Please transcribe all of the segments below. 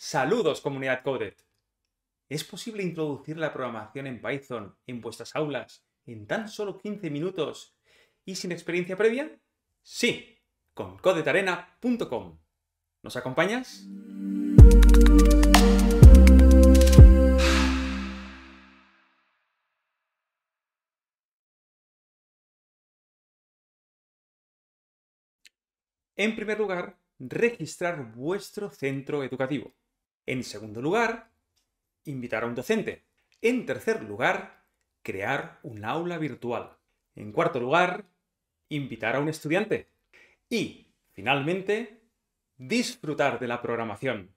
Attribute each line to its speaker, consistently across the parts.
Speaker 1: Saludos, comunidad Coded. ¿Es posible introducir la programación en Python en vuestras aulas en tan solo 15 minutos y sin experiencia previa? Sí, con codetarena.com. ¿Nos acompañas? En primer lugar, registrar vuestro centro educativo. En segundo lugar, invitar a un docente. En tercer lugar, crear un aula virtual. En cuarto lugar, invitar a un estudiante. Y, finalmente, disfrutar de la programación.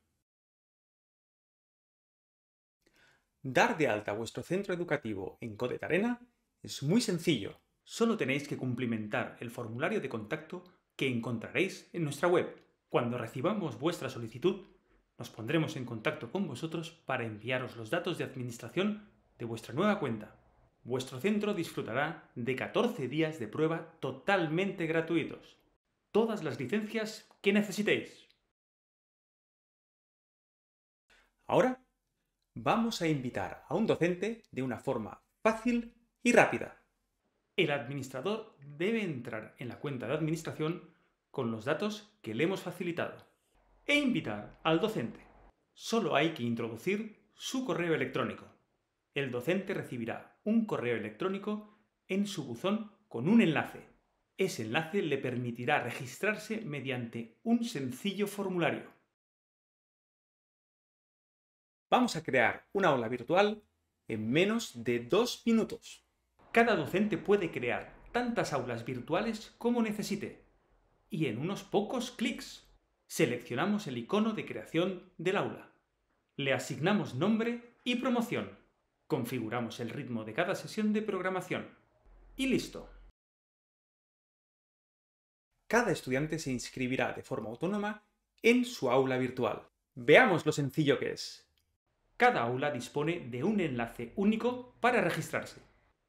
Speaker 1: Dar de alta vuestro centro educativo en Codet Arena es muy sencillo. Solo tenéis que cumplimentar el formulario de contacto que encontraréis en nuestra web. Cuando recibamos vuestra solicitud, nos pondremos en contacto con vosotros para enviaros los datos de administración de vuestra nueva cuenta. Vuestro centro disfrutará de 14 días de prueba totalmente gratuitos. Todas las licencias que necesitéis. Ahora vamos a invitar a un docente de una forma fácil y rápida. El administrador debe entrar en la cuenta de administración con los datos que le hemos facilitado e invitar al docente. Solo hay que introducir su correo electrónico. El docente recibirá un correo electrónico en su buzón con un enlace. Ese enlace le permitirá registrarse mediante un sencillo formulario. Vamos a crear una aula virtual en menos de dos minutos. Cada docente puede crear tantas aulas virtuales como necesite y en unos pocos clics seleccionamos el icono de creación del aula. Le asignamos nombre y promoción. Configuramos el ritmo de cada sesión de programación. Y listo. Cada estudiante se inscribirá de forma autónoma en su aula virtual. Veamos lo sencillo que es. Cada aula dispone de un enlace único para registrarse.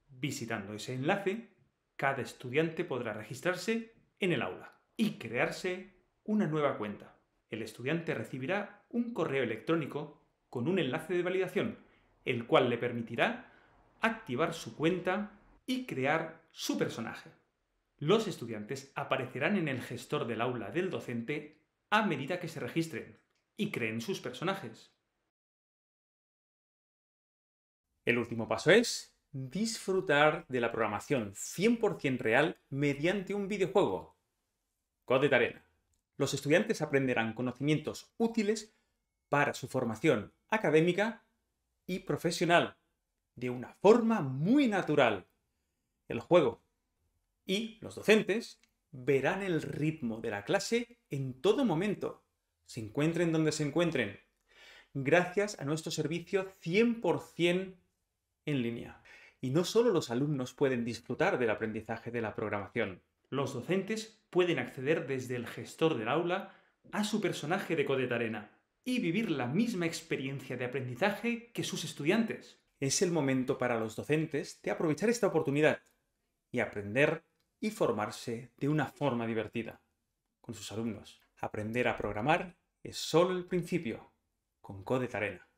Speaker 1: Visitando ese enlace, cada estudiante podrá registrarse en el aula y crearse una nueva cuenta. El estudiante recibirá un correo electrónico con un enlace de validación, el cual le permitirá activar su cuenta y crear su personaje. Los estudiantes aparecerán en el gestor del aula del docente a medida que se registren y creen sus personajes. El último paso es disfrutar de la programación 100% real mediante un videojuego. Code Arena los estudiantes aprenderán conocimientos útiles para su formación académica y profesional de una forma muy natural. El juego. Y los docentes verán el ritmo de la clase en todo momento, se encuentren donde se encuentren, gracias a nuestro servicio 100% en línea. Y no solo los alumnos pueden disfrutar del aprendizaje de la programación, los docentes pueden acceder desde el gestor del aula a su personaje de Codetarena y vivir la misma experiencia de aprendizaje que sus estudiantes. Es el momento para los docentes de aprovechar esta oportunidad y aprender y formarse de una forma divertida con sus alumnos. Aprender a programar es solo el principio con Codetarena.